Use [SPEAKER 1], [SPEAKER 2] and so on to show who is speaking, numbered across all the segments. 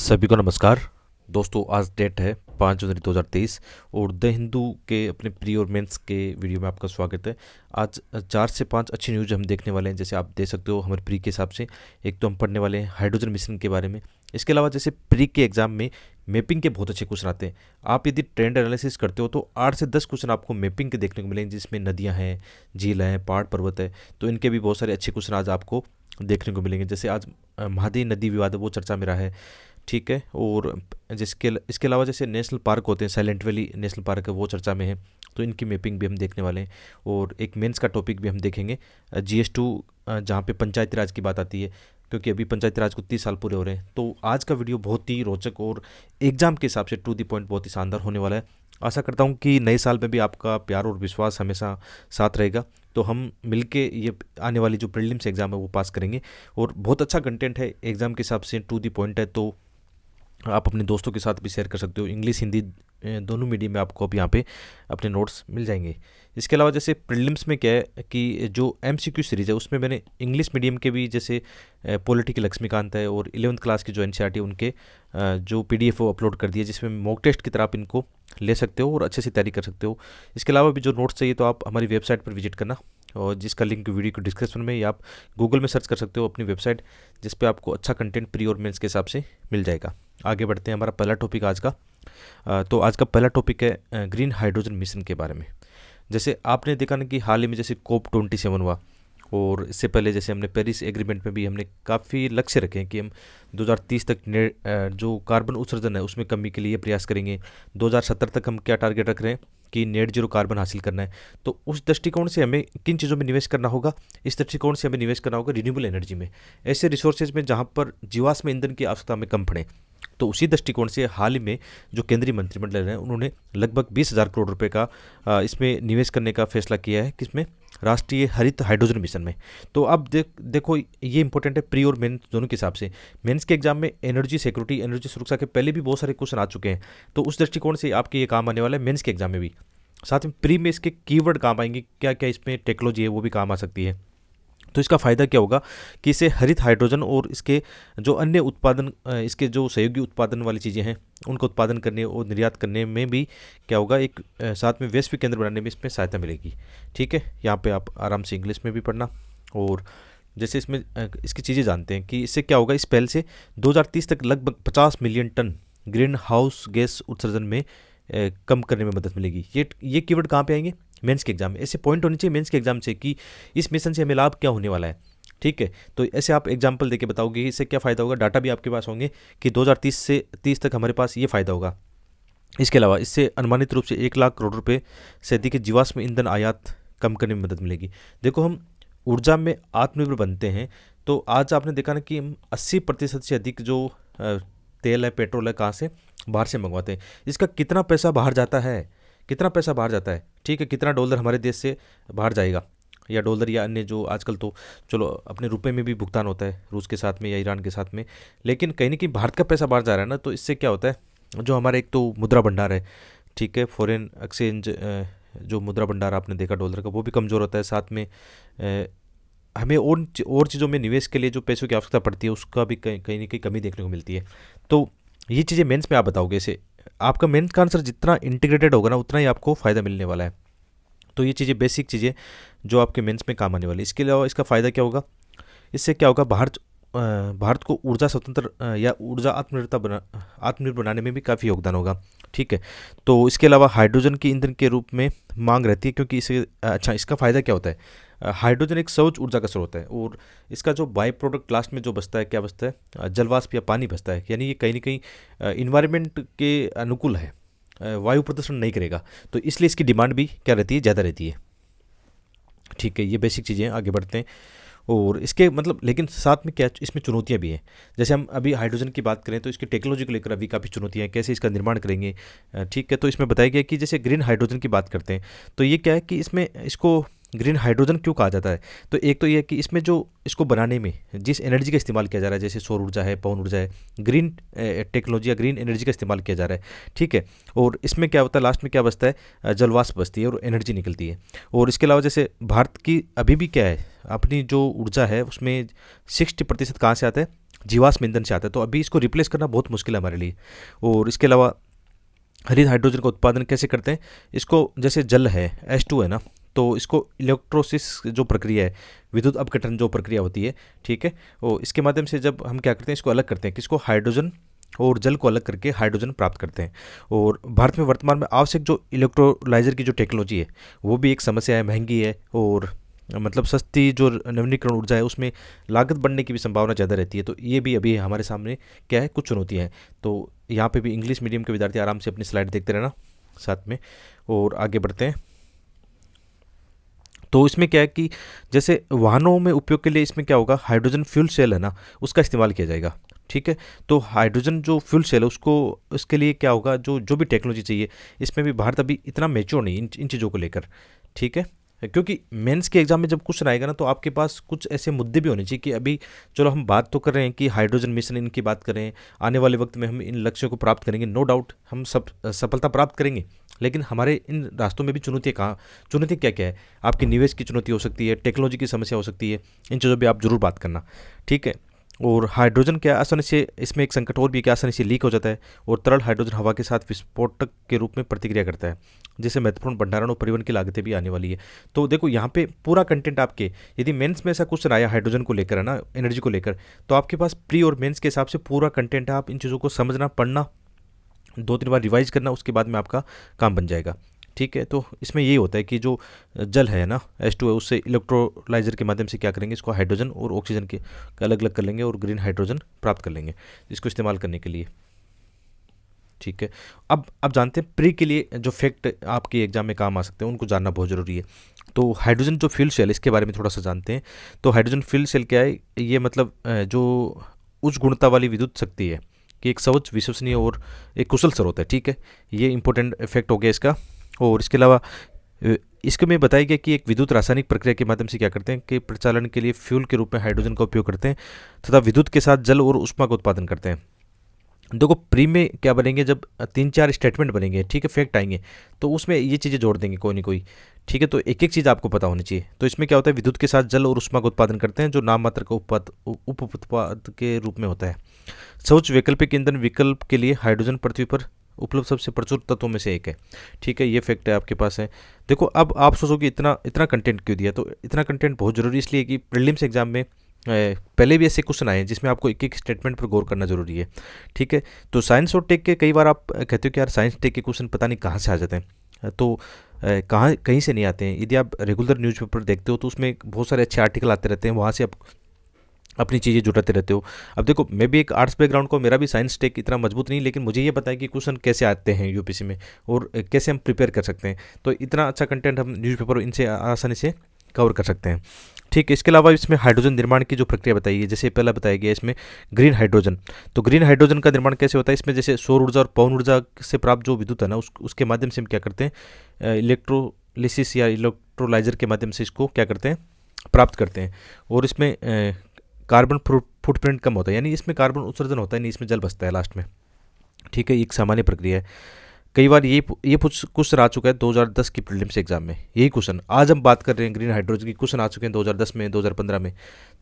[SPEAKER 1] सभी को नमस्कार दोस्तों आज डेट है पाँच जनवरी 2023 और द हिंदू के अपने प्री और मेंस के वीडियो में आपका स्वागत है आज चार से पांच अच्छी न्यूज़ हम देखने वाले हैं जैसे आप देख सकते हो हमारे प्री के हिसाब से एक तो हम पढ़ने वाले हैं हाइड्रोजन मिशन के बारे में इसके अलावा जैसे प्री के एग्ज़ाम में मैपिंग के बहुत अच्छे क्वेश्चन आते हैं आप यदि ट्रेंड एनालिसिस करते हो तो आठ से दस क्वेश्चन आपको मैपिंग के देखने को मिलेंगे जिसमें नदियाँ हैं झील हैं पहाड़ पर्वत है तो इनके भी बहुत सारे अच्छे क्वेश्चन आज आपको देखने को मिलेंगे जैसे आज महादेव नदी विवाद वो चर्चा में रहा है ठीक है और जिसके इसके अलावा जैसे नेशनल पार्क होते हैं साइलेंट वैली नेशनल पार्क है वो चर्चा में है तो इनकी मैपिंग भी हम देखने वाले हैं और एक मेंस का टॉपिक भी हम देखेंगे जी एस टू जहाँ पर पंचायती राज की बात आती है क्योंकि अभी पंचायती राज को तीस साल पूरे हो रहे हैं तो आज का वीडियो बहुत ही रोचक और एग्जाम के हिसाब से टू दी पॉइंट बहुत ही शानदार होने वाला है आशा करता हूँ कि नए साल में भी आपका प्यार और विश्वास हमेशा साथ रहेगा तो हम मिलके ये आने वाली जो प्रीलिम्स एग्ज़ाम है वो पास करेंगे और बहुत अच्छा कंटेंट है एग्ज़ाम के हिसाब से टू दी पॉइंट है तो आप अपने दोस्तों के साथ भी शेयर कर सकते हो इंग्लिश हिंदी दोनों मीडियम में आपको अब यहाँ पे अपने नोट्स मिल जाएंगे इसके अलावा जैसे प्रिलिम्स में क्या है कि जो एम सीरीज़ है उसमें मैंने इंग्लिश मीडियम के भी जैसे पॉलिटिकल लक्ष्मीकांत है और इलेवंथ क्लास के जो एन e उनके जो पी डी वो अपलोड कर दिए जिसमें मॉक टेस्ट की तरह आप इनको ले सकते हो और अच्छे से तैयारी कर सकते हो इसके अलावा भी जो नोट्स चाहिए तो आप हमारी वेबसाइट पर विजिट करना और जिसका लिंक वीडियो को डिस्क्रिप्शन में या आप गूगल में सर्च कर सकते हो अपनी वेबसाइट जिस पर आपको अच्छा कंटेंट प्री और मेन्स के हिसाब से मिल जाएगा आगे बढ़ते हैं हमारा पहला टॉपिक आज का तो आज का पहला टॉपिक है ग्रीन हाइड्रोजन मिशन के बारे में जैसे आपने देखा ना कि हाल ही में जैसे कोप ट्वेंटी सेवन हुआ और इससे पहले जैसे हमने पेरिस एग्रीमेंट में भी हमने काफ़ी लक्ष्य रखे हैं कि हम 2030 तक ने जो कार्बन उत्सर्जन है उसमें कमी के लिए प्रयास करेंगे 2070 तक हम क्या टारगेट रख रहे हैं कि नेट जीरो कार्बन हासिल करना है तो उस दृष्टिकोण से हमें किन चीज़ों में निवेश करना होगा इस दृष्टिकोण से हमें निवेश करना होगा रिन्यूबल एनर्जी में ऐसे रिसोर्सेज में जहाँ पर जीवाश्म ईंधन की आवश्यकता में कम पड़े तो उसी दृष्टिकोण से हाल ही में जो केंद्रीय मंत्रिमंडल है उन्होंने लगभग बीस हज़ार करोड़ रुपये का इसमें निवेश करने का फैसला किया है किसमें राष्ट्रीय हरित हाइड्रोजन मिशन में तो अब देख देखो ये इंपॉर्टेंट है प्री और मेन्स दोनों के हिसाब से मेन्स के एग्जाम में एनर्जी सिक्योरिटी एनर्जी सुरक्षा के पहले भी बहुत सारे क्वेश्चन आ चुके हैं तो उस दृष्टिकोण से आपके ये काम आने वाला है मेन्स के एग्जाम में भी साथ में प्री में इसके कीवर्ड काम आएंगे क्या क्या इसमें टेक्नोलॉजी है वो भी काम आ सकती है तो इसका फ़ायदा क्या होगा कि इसे हरित हाइड्रोजन और इसके जो अन्य उत्पादन इसके जो सहयोगी उत्पादन वाली चीज़ें हैं उनको उत्पादन करने और निर्यात करने में भी क्या होगा एक साथ में वैश्विक केंद्र बनाने में इसमें सहायता मिलेगी ठीक है यहाँ पे आप आराम से इंग्लिश में भी पढ़ना और जैसे इसमें इसकी चीज़ें जानते हैं कि इससे क्या होगा इस पहल से दो तक लगभग पचास million ton greenhouse gas उत्सर्जन में कम करने में मदद मिलेगी ये ये कीवर्ड कहाँ पर आएंगे मेंस के एग्जाम में ऐसे पॉइंट होने चाहिए मेंस के एग्जाम से कि इस मिशन से हमें लाभ क्या होने वाला है ठीक है तो ऐसे आप एग्जाम्पल देके बताओगे इससे क्या फ़ायदा होगा डाटा भी आपके पास होंगे कि 2030 से 30 तक हमारे पास ये फ़ायदा होगा इसके अलावा इससे अनुमानित रूप से एक लाख करोड़ रुपये से अधिक जीवाश्म ईंधन आयात कम करने में मदद मिलेगी देखो हम ऊर्जा में आत्मनिर्भर बनते हैं तो आज आपने देखा ना कि हम अस्सी प्रतिशत से अधिक जो तेल है पेट्रोल है कहाँ से बाहर से मंगवाते हैं इसका कितना पैसा बाहर जाता है कितना पैसा बाहर जाता है ठीक है कितना डॉलर हमारे देश से बाहर जाएगा या डॉलर या अन्य जो आजकल तो चलो अपने रुपए में भी भुगतान होता है रूस के साथ में या ईरान के साथ में लेकिन कहीं ना कहीं भारत का पैसा बाहर जा रहा है ना तो इससे क्या होता है जो हमारा एक तो मुद्रा भंडार है ठीक है फॉरेन एक्सचेंज जो मुद्रा भंडार आपने देखा डॉलर का वो भी कमज़ोर होता है साथ में हमें और और चीज़ों में निवेश के लिए जो पैसों की आवश्यकता पड़ती है उसका भी कहीं कहीं ना कहीं कमी देखने को मिलती है तो ये चीज़ें मेंस में आप बताओगे इसे आपका मेन्थ का आंसर जितना इंटीग्रेटेड होगा ना उतना ही आपको फ़ायदा मिलने वाला है तो ये चीज़ें बेसिक चीज़ें जो आपके मेंस में काम आने वाली इसके अलावा इसका फ़ायदा क्या होगा इससे क्या होगा बाहर भारत को ऊर्जा स्वतंत्र या ऊर्जा आत्मनिर्भरता बना आत्मनिर्भर बनाने में भी काफ़ी योगदान होगा ठीक है तो इसके अलावा हाइड्रोजन के ईंधन के रूप में मांग रहती है क्योंकि इसे अच्छा इसका फ़ायदा क्या होता है हाइड्रोजन एक सौच ऊर्जा का स्रोत है और इसका जो बाई प्रोडक्ट लास्ट में जो बचता है क्या बचता है जलवाष्प या पानी बचता है यानी ये कहीं ना कहीं इन्वायरमेंट के अनुकूल है वायु प्रदूषण नहीं करेगा तो इसलिए इसकी डिमांड भी क्या रहती है ज़्यादा रहती है ठीक है ये बेसिक चीज़ें आगे बढ़ते हैं और इसके मतलब लेकिन साथ में क्या इसमें चुनौतियाँ भी हैं जैसे हम अभी हाइड्रोजन की बात करें तो इसकी टेक्नोलॉजी को लेकर अभी काफ़ी चुनौतियाँ हैं कैसे इसका निर्माण करेंगे ठीक है तो इसमें बताया गया कि जैसे ग्रीन हाइड्रोजन की बात करते हैं तो ये क्या है कि इसमें इसको ग्रीन हाइड्रोजन क्यों कहा जाता है तो एक तो ये कि इसमें जो इसको बनाने में जिस एनर्जी का इस्तेमाल किया जा रहा है जैसे सौर ऊर्जा है पवन ऊर्जा है ग्रीन टेक्नोलॉजी या ग्रीन एनर्जी का इस्तेमाल किया जा रहा है ठीक है और इसमें क्या होता है लास्ट में क्या बचता है जलवाष्प बचती है और एनर्जी निकलती है और इसके अलावा जैसे भारत की अभी भी क्या है अपनी जो ऊर्जा है उसमें सिक्सटी प्रतिशत कहाँ से आता है जीवाश्म ईंधन से आता है तो अभी इसको रिप्लेस करना बहुत मुश्किल है हमारे लिए और इसके अलावा हरित हाइड्रोजन का उत्पादन कैसे करते हैं इसको जैसे जल है एस टू है ना तो इसको इलेक्ट्रोसिस जो प्रक्रिया है विद्युत अपघटन जो प्रक्रिया होती है ठीक है और इसके माध्यम से जब हम क्या करते हैं इसको अलग करते हैं किसको हाइड्रोजन और जल को अलग करके हाइड्रोजन प्राप्त करते हैं और भारत में वर्तमान में आवश्यक जो इलेक्ट्रोलाइजर की जो टेक्नोलॉजी है वो भी एक समस्या है महंगी है और मतलब सस्ती जो नवीनीकरण ऊर्जा है उसमें लागत बढ़ने की भी संभावना ज़्यादा रहती है तो ये भी अभी हमारे सामने क्या है कुछ चुनौतियाँ हैं तो यहाँ पे भी इंग्लिश मीडियम के विद्यार्थी आराम से अपनी स्लाइड देखते रहना साथ में और आगे बढ़ते हैं तो इसमें क्या है कि जैसे वाहनों में उपयोग के लिए इसमें क्या होगा हाइड्रोजन फ्यूल सेल है ना उसका इस्तेमाल किया जाएगा ठीक है तो हाइड्रोजन जो फ्यूल सेल है उसको इसके लिए क्या होगा जो जो भी टेक्नोलॉजी चाहिए इसमें भी भारत अभी इतना मेच्योर नहीं इन इन चीज़ों को लेकर ठीक है क्योंकि मेंस के एग्ज़ाम में जब क्वेश्चन आएगा ना तो आपके पास कुछ ऐसे मुद्दे भी होने चाहिए कि अभी चलो हम बात तो कर रहे हैं कि हाइड्रोजन मिशन इनकी बात करें आने वाले वक्त में हम इन लक्ष्यों को प्राप्त करेंगे नो डाउट हम सब सफलता प्राप्त करेंगे लेकिन हमारे इन रास्तों में भी चुनौतियाँ कहाँ चुनौती क्या क्या है आपके निवेश की चुनौती हो सकती है टेक्नोलॉजी की समस्या हो सकती है इन चीज़ों पर आप जरूर बात करना ठीक है और हाइड्रोजन क्या आसानी से इसमें एक संकट और भी क्या आसानी से लीक हो जाता है और तरल हाइड्रोजन हवा के साथ विस्फोटक के रूप में प्रतिक्रिया करता है जिससे महत्वपूर्ण भंडारण और परिवहन की लागतें भी आने वाली है तो देखो यहाँ पे पूरा कंटेंट आपके यदि मेंस में ऐसा क्वेश्चन आया हाइड्रोजन को लेकर है ना एनर्जी को लेकर तो आपके पास प्री और मेंस के हिसाब से पूरा कंटेंट है आप इन चीज़ों को समझना पढ़ना दो तीन बार रिवाइज करना उसके बाद में आपका काम बन जाएगा ठीक है तो इसमें यही होता है कि जो जल है ना एस टू है उससे इलेक्ट्रोलाइजर के माध्यम से क्या करेंगे इसको हाइड्रोजन और ऑक्सीजन के अलग अलग कर लेंगे और ग्रीन हाइड्रोजन प्राप्त कर लेंगे इसको इस्तेमाल करने के लिए ठीक है अब अब जानते हैं प्री के लिए जो फैक्ट आपके एग्जाम में काम आ सकते हैं उनको जानना बहुत ज़रूरी है तो हाइड्रोजन जो फ्यूल सेल इसके बारे में थोड़ा सा जानते हैं तो हाइड्रोजन फ्यूल सेल क्या है ये मतलब जो उच्च गुणता वाली विद्युत शक्ति है कि एक सवच विश्वसनीय और एक कुशल स्रोत है ठीक है ये इंपॉर्टेंट इफेक्ट हो गया इसका और इसके अलावा इसके में बताया गया कि एक विद्युत रासायनिक प्रक्रिया के माध्यम से क्या करते हैं कि प्रचालन के लिए फ्यूल के रूप में हाइड्रोजन का उपयोग करते हैं तथा विद्युत के साथ जल और उष्मा का उत्पादन करते हैं देखो प्री में क्या बनेंगे जब तीन चार स्टेटमेंट बनेंगे ठीक है फैक्ट आएंगे तो उसमें ये चीज़ें जोड़ देंगे कोई ना कोई ठीक है तो एक एक चीज़ आपको पता होनी चाहिए तो इसमें क्या होता है विद्युत के साथ जल और उष्मा का उत्पादन करते हैं जो नाम मात्र का उत्पाद उप उत्पाद के रूप में होता है शौच वैकल्पिक ईंधन विकल्प के लिए हाइड्रोजन पृथ्वी पर उपलब्ध सबसे प्रचुर तत्वों में से एक है ठीक है ये फैक्ट है आपके पास है देखो अब आप सोचो कि इतना इतना कंटेंट क्यों दिया तो इतना कंटेंट बहुत ज़रूरी इसलिए कि प्रिलिम्स एग्जाम में पहले भी ऐसे क्वेश्चन आए हैं जिसमें आपको एक एक स्टेटमेंट पर गौर करना जरूरी है ठीक है तो साइंस और टेक के कई बार आप कहते हो कि यार साइंस टेक के क्वेश्चन पता नहीं कहाँ से आ जाते हैं तो कहाँ कहीं से नहीं आते हैं यदि आप रेगुलर न्यूज़पेपर देखते हो तो उसमें बहुत सारे अच्छे आर्टिकल आते रहते हैं वहाँ से आप अपनी चीज़ें जुटाते रहते हो अब देखो मैं भी एक आर्ट्स बैकग्राउंड को मेरा भी साइंस टेक इतना मजबूत नहीं लेकिन मुझे ये पता है कि क्वेश्चन कैसे आते हैं यूपीसी में और कैसे हम प्रिपेयर कर सकते हैं तो इतना अच्छा कंटेंट हम न्यूज़पेपर इनसे आसानी से कवर कर सकते हैं ठीक है इसके अलावा इसमें हाइड्रोजन निर्माण की जो प्रक्रिया बताई है जैसे पहला बताया गया इसमें ग्रीन हाइड्रोजन तो ग्रीन हाइड्रोजन का निर्माण कैसे होता है इसमें जैसे सौर ऊर्जा और पवन ऊर्जा से प्राप्त जो विद्युत है ना उस, उसके माध्यम से हम क्या करते हैं इलेक्ट्रोलिसिस या इलेक्ट्रोलाइजर के माध्यम से इसको क्या करते हैं प्राप्त करते हैं और इसमें कार्बन फुटप्रिंट कम होता है यानी इसमें कार्बन उत्सर्जन होता है नहीं इसमें जल बसता है लास्ट में ठीक है एक सामान्य प्रक्रिया है कई बार ये ये क्वेश्चन आ चुका है 2010 की प्रीलिम्स एग्जाम में यही क्वेश्चन आज हम बात कर रहे हैं ग्रीन हाइड्रोजन की क्वेश्चन आ चुके हैं 2010 में 2015 में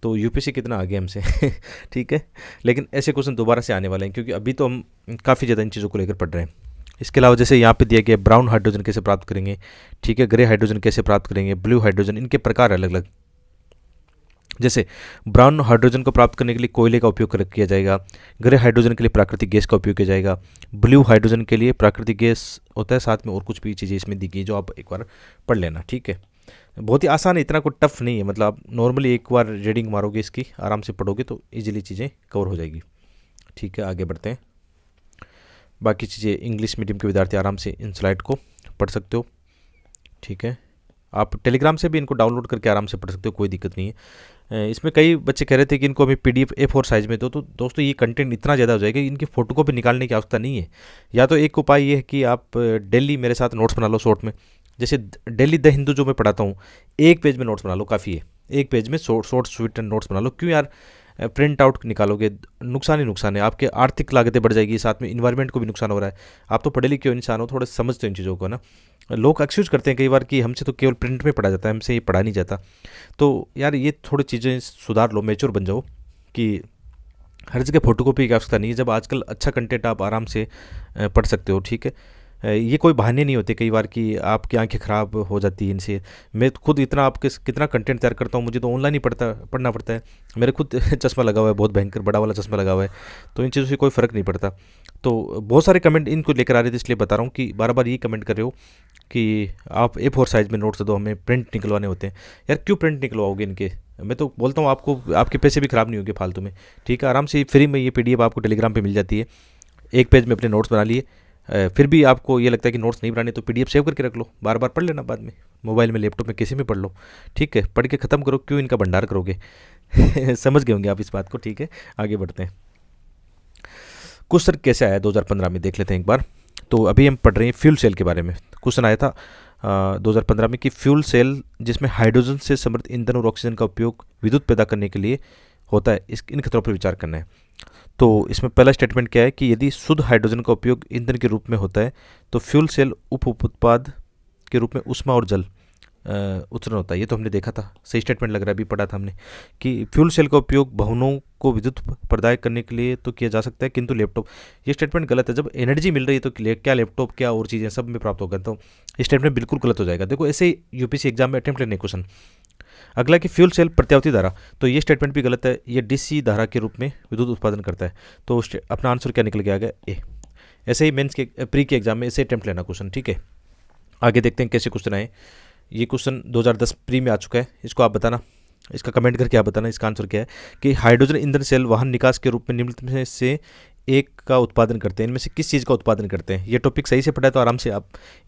[SPEAKER 1] तो यूपीसी कितना आगे हमसे ठीक है लेकिन ऐसे क्वेश्चन दोबारा से आने वाले हैं क्योंकि अभी तो हम काफ़ी ज़्यादा इन चीज़ों को लेकर पढ़ रहे हैं इसके अलावा जैसे यहाँ पे दिया गया ब्राउन हाइड्रोजन कैसे प्राप्त करेंगे ठीक है ग्रे हाइड्रोजन कैसे प्राप्त करेंगे ब्लू हाइड्रोजन इनके प्रकार अलग अलग जैसे ब्राउन हाइड्रोजन को प्राप्त करने के लिए कोयले का उपयोग किया जाएगा ग्रे हाइड्रोजन के लिए प्राकृतिक गैस का उपयोग किया जाएगा ब्लू हाइड्रोजन के लिए प्राकृतिक गैस होता है साथ में और कुछ भी चीज़ें इसमें दी गई जो आप एक बार पढ़ लेना ठीक है बहुत ही आसान है इतना कोई टफ नहीं है मतलब आप नॉर्मली एक बार रीडिंग मारोगे इसकी आराम से पढ़ोगे तो ईजिली चीज़ें कवर हो जाएगी ठीक है आगे बढ़ते हैं बाकी चीज़ें इंग्लिश मीडियम के विद्यार्थी आराम से इन स्लाइड को पढ़ सकते हो ठीक है आप टेलीग्राम से भी इनको डाउनलोड करके आराम से पढ़ सकते हो कोई दिक्कत नहीं है इसमें कई बच्चे कह रहे थे कि इनको हमें P D A four size में दो तो दोस्तों ये कंटेंट इतना ज़्यादा हो जाएगा इनकी फ़ोटो को भी निकालने की आवश्यकता नहीं है या तो एक उपाय ये है कि आप डेली मेरे साथ नोट्स बना लो शॉर्ट में जैसे डेली द हिंदू जो मैं पढ़ाता हूँ एक पेज में नोट्स बना लो काफ़ी है एक पेज में शॉर्ट स्वीट नोट्स बना लो क्यों यार प्रिंट आउट निकालोगे नुकसान ही नुकसान है आपके आर्थिक लागतें बढ़ जाएगी साथ में इन्वायरमेंट को भी नुकसान हो रहा है आप तो पढ़े लिखे हो इंसान हो थोड़ा समझते हो इन चीज़ों को ना लोग एक्सक्यूज करते हैं कई बार कि हमसे तो केवल प्रिंट में पढ़ा जाता है हमसे ये पढ़ा नहीं जाता तो यार ये थोड़ी चीज़ें सुधार लो मेच्योर बन जाओ कि हर जगह फोटोकॉपी की आवश्यकता नहीं है जब आजकल अच्छा कंटेंट आप आराम से पढ़ सकते हो ठीक है ये कोई बहाने नहीं होते कई बार कि आपकी आंखें ख़राब हो जाती हैं इनसे मैं खुद इतना आपके कितना कंटेंट तैयार करता हूँ मुझे तो ऑनलाइन ही पढ़ता पढ़ना पड़ता है मेरे खुद चश्मा लगा हुआ है बहुत भयंकर बड़ा वाला चश्मा लगा हुआ है तो इन चीज़ों से कोई फ़र्क नहीं पड़ता तो बहुत सारे कमेंट इनको लेकर आ रहे थे इसलिए बता रहा हूँ कि बार बार ये कमेंट कर रहे हो कि आप ए फोर साइज़ में नोट्स दो हमें प्रिंट निकलवाने होते हैं यार क्यों प्रिंट निकलवाओगे इनके मैं तो बोलता हूँ आपको आपके पैसे भी ख़राब नहीं होंगे फालतू में ठीक है आराम से फ्री में ये पी आपको टेलीग्राम पर मिल जाती है एक पेज में अपने नोट्स बना लिए फिर भी आपको ये लगता है कि नोट्स नहीं बनाने तो पीडीएफ सेव करके रख लो बार बार पढ़ लेना बाद में मोबाइल में लैपटॉप में किसी में पढ़ लो ठीक है पढ़ के ख़त्म करो क्यों इनका भंडार करोगे समझ गए होंगे आप इस बात को ठीक है आगे बढ़ते हैं क्वेश्चन कैसे आया दो में देख लेते हैं एक बार तो अभी हम पढ़ रहे हैं फ्यूल सेल के बारे में क्वेश्चन आया था दो में कि फ्यूल सेल जिसमें हाइड्रोजन से समृद्ध ईंधन और ऑक्सीजन का उपयोग विद्युत पैदा करने के लिए होता है इस इन खतरों पर विचार करना है तो इसमें पहला स्टेटमेंट क्या है कि यदि शुद्ध हाइड्रोजन का उपयोग ईंधन के रूप में होता है तो फ्यूल सेल उप उत्पाद के रूप में उष्मा और जल उत्तरण होता है ये तो हमने देखा था सही स्टेटमेंट लग रहा है अभी पढ़ा था हमने कि फ्यूल सेल का उपयोग भवनों को विद्युत प्रदाय करने के लिए तो किया जा सकता है किंतु लैपटॉप ये स्टेटमेंट गलत है जब एनर्जी मिल रही है तो क्या लैपटॉप क्या और चीज़ें सब में प्राप्त होगा तो ये स्टेटमेंट बिल्कुल गलत हो जाएगा देखो ऐसे यूपीसी एग्जाम में अटैम्प्ट लेने क्वेश्चन अगला कि फ्यूल सेल प्रत्यावर्ती धारा तो ये स्टेटमेंट भी गलत है ये डीसी धारा के रूप में विद्युत उत्पादन करता है तो अपना आंसर क्या निकल के आ गया ए ऐसे ही मेन्स के प्री के एग्जाम में ऐसे अटैम्प्ट लेना क्वेश्चन ठीक है आगे देखते हैं कैसे क्वेश्चन आए ये क्वेश्चन 2010 प्री में आ चुका है इसको आप बताना इसका कमेंट करके आप बताना इसका आंसर क्या है कि हाइड्रोजन ईंधन सेल वाहन निकास के रूप में निम्नलिखित में से एक का उत्पादन करते हैं इनमें से किस चीज़ का उत्पादन करते हैं ये टॉपिक सही से पढ़ा है तो आराम से आप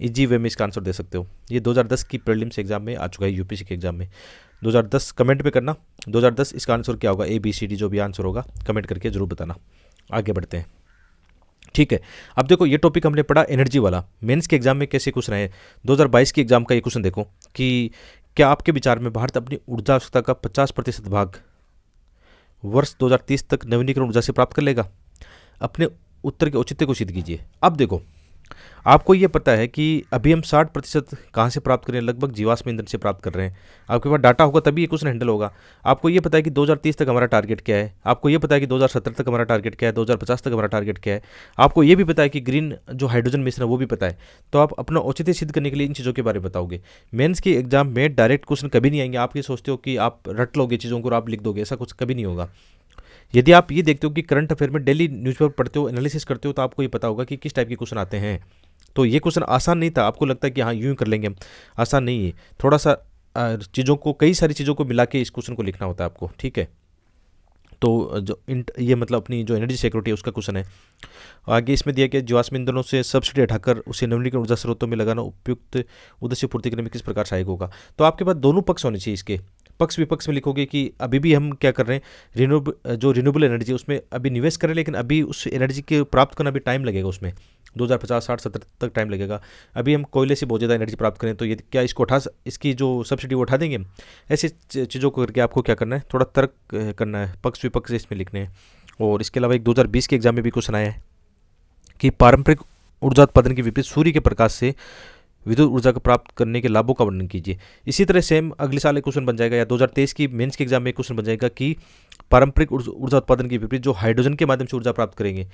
[SPEAKER 1] इजी वे में इसका आंसर दे सकते हो ये 2010 की प्रीलिम्स एग्जाम में आ चुका है यूपीसी के एग्जाम में 2010 कमेंट पे करना 2010 इसका आंसर क्या होगा ए बी सी डी जो भी आंसर होगा कमेंट करके जरूर बताना आगे बढ़ते हैं ठीक है अब देखो ये टॉपिक हमने पढ़ा एनर्जी वाला मेन्स के एग्जाम में कैसे क्वेश्चन आए बाईस के एग्जाम का ये क्वेश्चन देखो कि क्या आपके विचार में भारत अपनी ऊर्जा आवश्यकता का 50 प्रतिशत भाग वर्ष 2030 तक नवीनीकरण ऊर्जा से प्राप्त कर लेगा अपने उत्तर के औचित्य को सिद्ध कीजिए अब देखो आपको ये पता है कि अभी हम साठ प्रतिशत कहाँ से प्राप्त कर रहे हैं लगभग जीवाश्म ईंधन से प्राप्त कर रहे हैं आपके पास डाटा होगा तभी ये क्वेश्चन हैंडल होगा आपको ये पता है कि 2030 तक हमारा टारगेट क्या है आपको ये पता है कि 2070 तक हमारा टारगेट क्या है 2050 तक हमारा टारगेट क्या है आपको ये भी पता है कि ग्रीन जो हाइड्रोजन मिश्र है वो भी पता है तो आप अपना औचित्य सिद्ध करने के लिए इन चीज़ों के बारे में बताओगे मेन्स के एग्जाम में डायरेक्ट क्वेश्चन कभी नहीं आएंगे आप ये सोचते हो कि आप रट लोगे चीज़ों को आप लिख दोगे ऐसा कुछ कभी नहीं होगा यदि आप ये देखते हो कि करंट अफेयर में डेली न्यूज़पेपर पढ़ते हो एनालिसिस करते हो तो आपको ये पता होगा कि किस टाइप के क्वेश्चन आते हैं तो ये क्वेश्चन आसान नहीं था आपको लगता है कि हाँ यूँ कर लेंगे हम आसान नहीं है थोड़ा सा चीज़ों को कई सारी चीज़ों को मिला के इस क्वेश्चन को लिखना होता है आपको ठीक है तो जो ये मतलब अपनी जो एनर्जी सिक्योरिटी है उसका क्वेश्चन है आगे इसमें दिया गया जीवाश्म ईंधनों से सब्सिडी हटाकर उसे के ऊर्जा स्रोतों में लगाना उपयुक्त उद्देश्य पूर्ति करने में किस प्रकार सहायक होगा तो आपके पास दोनों पक्ष होने चाहिए इसके पक्ष विपक्ष में लिखोगे कि अभी भी हम क्या कर रहे हैं रिन्यूब जो रिन्यूबल एनर्जी उसमें अभी निवेश करें लेकिन अभी उस एनर्जी के प्राप्त करना भी टाइम लगेगा उसमें 2050 साठ सत्तर तक टाइम लगेगा अभी हम कोयले से बहुत ज़्यादा एनर्जी प्राप्त करें तो ये क्या इसको उठा इसकी जो सब्सिडी वो उठा देंगे ऐसे चीज़ों को करके आपको क्या करना है थोड़ा तर्क करना है पक्ष विपक्ष इसमें लिखने हैं और इसके अलावा एक 2020 के एग्जाम में भी क्वेश्चन आया है कि पारंपरिक ऊर्जा उत्पादन के विपरीत सूर्य के प्रकाश से विद्युत ऊर्जा को प्राप्त करने के लाभों का वर्णन कीजिए इसी तरह सेम अगले साल एक क्वेश्चन बन जाएगा या 2023 की मेंस के एग्जाम में क्वेश्चन बन जाएगा कि पारंपरिक ऊर्जा उत्पादन के विपरीत जो हाइड्रोजन के माध्यम से ऊर्जा प्राप्त करेंगे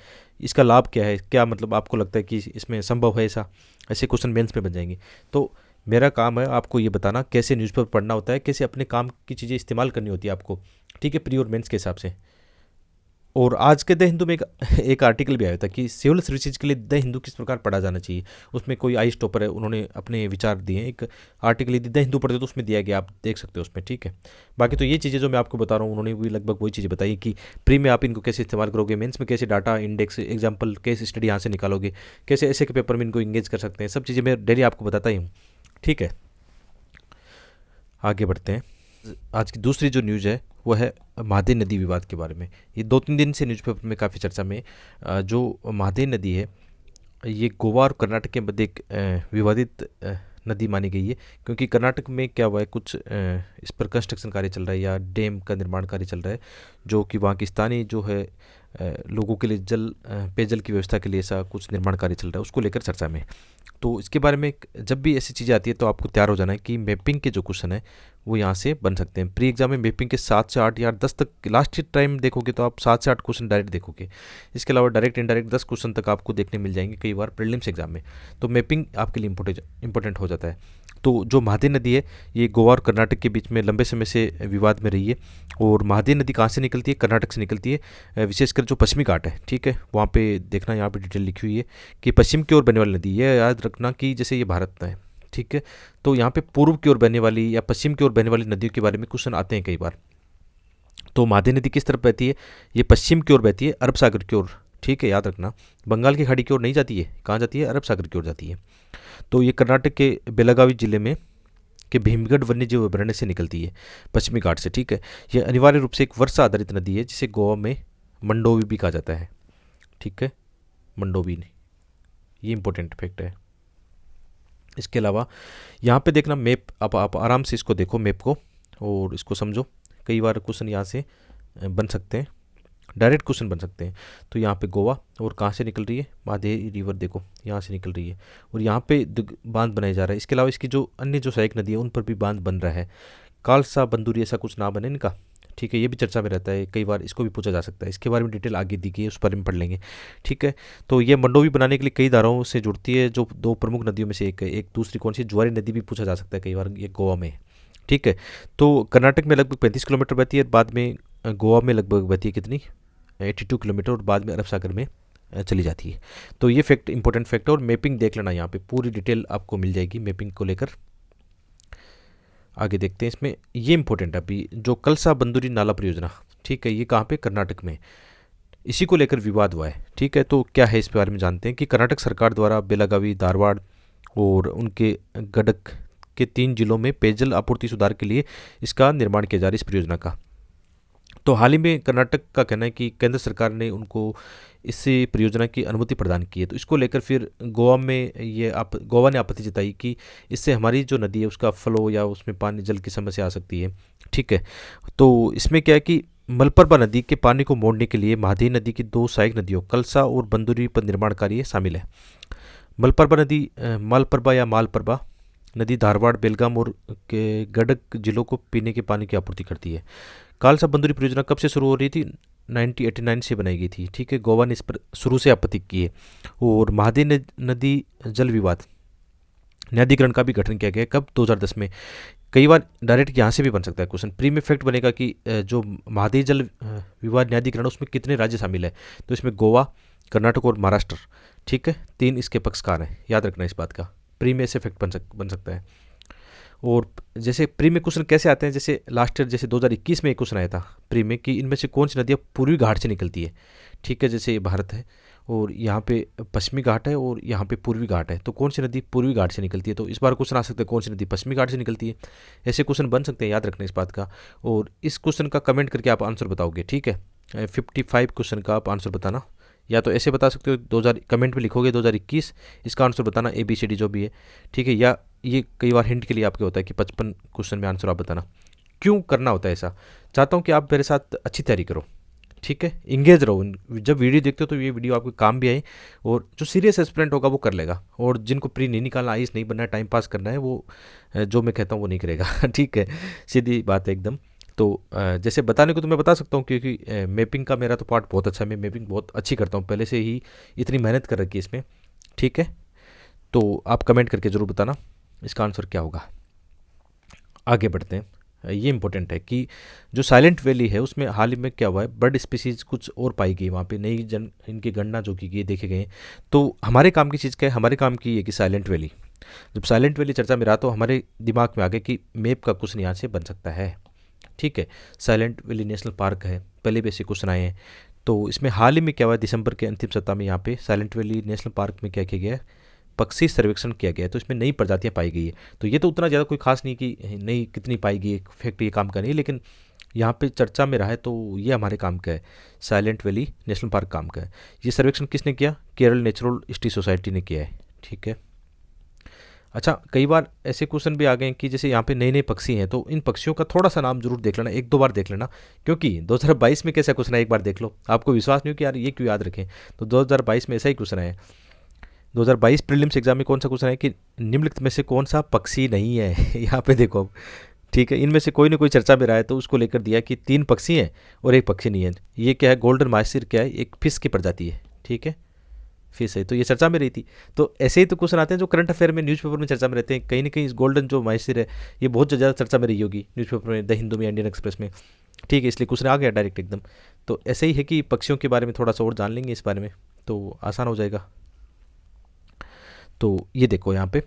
[SPEAKER 1] इसका लाभ क्या है क्या मतलब आपको लगता है कि इसमें संभव है ऐसा ऐसे क्वेश्चन मेन्स में बन जाएंगे तो मेरा काम है आपको ये बताना कैसे न्यूज़पेपर पढ़ना होता है कैसे अपने काम की चीज़ें इस्तेमाल करनी होती है आपको ठीक है प्री और मेन्स के हिसाब से और आज के द हिंदू में एक एक आर्टिकल भी आया था कि सिविल सर्विसेज के लिए द हिंदू किस प्रकार पढ़ा जाना चाहिए उसमें कोई आई स्टॉपर है उन्होंने अपने विचार दिए एक आर्टिकल यदि द हिंदू पढ़ते तो उसमें दिया गया आप देख सकते हो उसमें ठीक है बाकी तो ये चीज़ें जो मैं आपको बता रहा हूँ उन्होंने भी लगभग वही चीज़ें बताई कि प्री में आप इनको कैसे इस्तेमाल करोगे मेन्स में कैसे डाटा इंडेक्स एग्जाम्पल कैसे स्टडी यहाँ से निकालोगे कैसे ऐसे के पेपर में इनको इंगेज कर सकते हैं सब चीज़ें मैं डेली आपको बताता ही हूँ ठीक है आगे बढ़ते हैं आज की दूसरी जो न्यूज़ है वो है महादेव नदी विवाद के बारे में ये दो तीन दिन से न्यूज़पेपर में काफ़ी चर्चा में जो महादेव नदी है ये गोवा और कर्नाटक के मध्य एक विवादित नदी मानी गई है क्योंकि कर्नाटक में क्या हुआ है कुछ इस पर कंस्ट्रक्शन कार्य चल रहा है या डैम का निर्माण कार्य चल रहा है जो कि वहाँ की स्थानीय जो है लोगों के लिए जल पेयजल की व्यवस्था के लिए ऐसा कुछ निर्माण कार्य चल रहा है उसको लेकर चर्चा में तो इसके बारे में जब भी ऐसी चीज़ें आती है तो आपको तैयार हो जाना है कि मैपिंग के जो क्वेश्चन है वो यहाँ से बन सकते हैं प्री एग्जाम में मैपिंग के सात से आठ या दस तक लास्ट टाइम देखोगे तो आप सात से आठ क्वेश्चन डायरेक्ट देखोगे इसके अलावा डायरेक्ट इनडायरेक्ट दस क्वेश्चन तक आपको देखने मिल जाएंगे कई बार प्रिलिम्स एग्जाम में तो मैपिंग आपके लिए इंपॉर्टेंट हो जाता है तो जो महादेव नदी है ये गोवा और कर्नाटक के बीच में लंबे समय से विवाद में रही है और महादेव नदी कहाँ से निकलती है कर्नाटक से निकलती है विशेषकर जो पश्चिमी घाट है ठीक है वहाँ पे देखना यहाँ पे डिटेल लिखी हुई है कि पश्चिम की ओर बनने वाली नदी है याद रखना कि जैसे ये भारत में है ठीक है तो यहाँ पे पूर्व की ओर बहने वाली या पश्चिम की ओर बहने वाली नदियों के बारे में क्वेश्चन आते हैं कई बार तो माधे नदी किस तरफ बहती है ये पश्चिम की ओर बहती है अरब सागर की ओर ठीक है याद रखना बंगाल की खाड़ी की ओर नहीं जाती है कहाँ जाती है अरब सागर की ओर जाती है तो ये कर्नाटक के बेलागावी जिले में के भीमगढ़ वन्यजीव अभ्यारण्य से निकलती है पश्चिमी घाट से ठीक है यह अनिवार्य रूप से एक वर्षा आधारित नदी है जिसे गोवा में मंडोवी भी कहा जाता है ठीक है मंडोवी ने ये इंपॉर्टेंट फैक्ट है इसके अलावा यहाँ पे देखना मैप आप आप आराम से इसको देखो मैप को और इसको समझो कई बार क्वेश्चन यहाँ से बन सकते हैं डायरेक्ट क्वेश्चन बन सकते हैं तो यहाँ पे गोवा और कहाँ से निकल रही है माधे रिवर देखो यहाँ से निकल रही है और यहाँ पे बांध बनाया जा रहा है इसके अलावा इसकी जो अन्य जो सहायक नदी है उन पर भी बांध बन रहा है कालसा बंदूरी ऐसा कुछ ना बने इनका ठीक है ये भी चर्चा में रहता है कई बार इसको भी पूछा जा सकता है इसके बारे में डिटेल आगे दी गई है उस पर हम पढ़ लेंगे ठीक है तो ये मंडोवी बनाने के लिए कई धाराओं से जुड़ती है जो दो प्रमुख नदियों में से एक है एक दूसरी कौन सी ज्वारी नदी भी पूछा जा सकता है कई बार ये गोवा में ठीक है तो कर्नाटक में लगभग पैंतीस किलोमीटर बहती है बाद में गोवा में लगभग बहती है कितनी एट्टी टू किलोमीटर और बाद में अरब सागर में चली जाती है तो ये फैक्ट इंपॉर्टेंट फैक्ट है और मैपिंग देख लेना यहाँ पे पूरी डिटेल आपको मिल जाएगी मैपिंग को लेकर आगे देखते हैं इसमें ये इंपॉर्टेंट अभी जो कलसा बंदूरी नाला परियोजना ठीक है ये कहाँ पे कर्नाटक में इसी को लेकर विवाद हुआ है ठीक है तो क्या है इस बारे में जानते हैं कि कर्नाटक सरकार द्वारा बेलागावी धारवाड़ और उनके गडक के तीन जिलों में पेयजल आपूर्ति सुधार के लिए इसका निर्माण किया जा रहा है इस परियोजना का तो हाल ही में कर्नाटक का कहना है कि केंद्र सरकार ने उनको इससे परियोजना की अनुमति प्रदान की है तो इसको लेकर फिर गोवा में ये आप गोवा ने आपत्ति जताई कि इससे हमारी जो नदी है उसका फ्लो या उसमें पानी जल की समस्या आ सकती है ठीक है तो इसमें क्या है कि मलपरबा नदी के पानी को मोड़ने के लिए महादेव नदी की दो सहायक नदियों कलसा और बंदूरी पर निर्माण कार्य शामिल है मलपरबा नदी मालपरबा या मालपरबा नदी धारवाड़ बेलगाम और के गडक जिलों को पीने के पानी की आपूर्ति करती है कालसा बंदूरी परियोजना कब से शुरू हो रही थी 1989 से बनाई गई थी ठीक है गोवा ने इस पर शुरू से आपत्ति की है और महादेव नदी जल विवाद न्यायाधिकरण का भी गठन किया गया कब 2010 में कई बार डायरेक्ट यहाँ से भी बन सकता है क्वेश्चन प्रीम इफेक्ट बनेगा कि जो महादेव जल विवाद न्यायाधिकरण उसमें कितने राज्य शामिल है तो इसमें गोवा कर्नाटक और महाराष्ट्र ठीक है तीन इसके पक्षकार हैं याद रखना इस बात का प्रीमियस इफेक्ट बन सक बन सकता है और जैसे प्री में क्वेश्चन कैसे आते हैं जैसे लास्ट ईयर जैसे 2021 में एक क्वेश्चन आया था प्री में कि इनमें से कौन सी नदियाँ पूर्वी घाट से निकलती है ठीक है जैसे ये भारत है और यहाँ पे पश्चिमी घाट है और यहाँ पे पूर्वी घाट है तो कौन सी नदी पूर्वी घाट से निकलती है तो इस बार क्वेश्चन आ सकता है कौन सी नदी पश्चिमी घाट से निकलती है ऐसे क्वेश्चन बन सकते हैं याद रखना इस बात का और इस क्वेश्चन का कमेंट करके आप आंसर बताओगे ठीक है फिफ्टी फाइव क्वेश्चन का आप आंसर बताना या तो ऐसे बता सकते हो दो हज़ार कमेंट में लिखोगे दो हज़ार इक्कीस इसका आंसर बताना ए बी सी डी जो भी है ठीक है या ये कई बार हिंट के लिए आपके होता है कि पचपन क्वेश्चन में आंसर आप बताना क्यों करना होता है ऐसा चाहता हूँ कि आप मेरे साथ अच्छी तैयारी करो ठीक है इंगेज रहो जब वीडियो देखते हो तो ये वीडियो आपके काम भी आए और जो सीरियस एस्पिरेंट होगा वो कर लेगा और जिनको प्री नहीं निकालना आईस नहीं बनना है टाइम पास करना है वो जो मैं कहता हूँ वो नहीं करेगा ठीक है सीधी बात है एकदम तो जैसे बताने को तो मैं बता सकता हूँ क्योंकि मैपिंग का मेरा तो पार्ट बहुत अच्छा है मैं मैपिंग बहुत अच्छी करता हूँ पहले से ही इतनी मेहनत कर रखी है इसमें ठीक है तो आप कमेंट करके ज़रूर बताना इसका आंसर क्या होगा आगे बढ़ते हैं ये इंपॉर्टेंट है कि जो साइलेंट वैली है उसमें हाल ही में क्या हुआ है बर्ड स्पीसीज कुछ और पाई गई वहाँ पे नई जन इनकी गणना जो की गई देखे गए तो हमारे काम की चीज़ क्या है हमारे काम की है कि साइलेंट वैली जब साइलेंट वैली चर्चा में रहा तो हमारे दिमाग में आ गया कि मैप का कुछ यहाँ से बन सकता है ठीक है साइलेंट वैली नेशनल पार्क है पहले भी ऐसे क्वेश्चन आए हैं तो इसमें हाल ही में क्या हुआ दिसंबर के अंतिम सप्ताह में यहाँ पे साइलेंट वैली नेशनल पार्क में क्या किया गया है पक्षी सर्वेक्षण किया गया है तो इसमें नई प्रजातियाँ पाई गई है तो ये तो उतना ज़्यादा कोई खास नहीं कि नई कितनी पाई गई फैक्ट ये काम का नहीं लेकिन यहाँ पे चर्चा में रहा है तो ये हमारे काम का है साइलेंट वैली नेशनल पार्क काम का है ये सर्वेक्षण किसने किया केरल नेचुरल हिस्ट्री सोसाइटी ने किया है ठीक है अच्छा कई बार ऐसे क्वेश्चन भी आ गए कि जैसे यहाँ पे नए नए पक्षी हैं तो इन पक्षियों का थोड़ा सा नाम जरूर देख लेना एक दो बार देख लेना क्योंकि 2022 में कैसा क्वेश्चन है एक बार देख लो आपको विश्वास नहीं हो कि यार ये क्यों याद रखें तो 2022 में ऐसा ही क्वेश्चन है 2022 प्रीलिम्स एग्जाम में कौन सा क्वेश्चन है कि निम्नलिखित में से कौन सा पक्षी नहीं है यहाँ पे देखो अब ठीक है इनमें से कोई ना कोई चर्चा में रहा है तो उसको लेकर दिया कि तीन पक्षी हैं और एक पक्षी नहीं है ये क्या है गोल्डन मासिर क्या है एक फिश की प्रजाति है ठीक है फीस है तो ये चर्चा में रही थी तो ऐसे ही तो क्वेश्चन आते हैं जो करंट अफेयर में न्यूज़पेपर में चर्चा में रहते हैं कहीं ना कहीं इस गोल्डन जो मैसेर है ये बहुत ज़्यादा चर्चा में रही होगी न्यूज़पेपर में द हिंदू में इंडियन एक्सप्रेस में ठीक है इसलिए क्वेश्चन आ गया डायरेक्ट एकदम तो ऐसे ही है कि पक्षियों के बारे में थोड़ा सा और जान लेंगे इस बारे में तो आसान हो जाएगा तो ये देखो यहाँ पे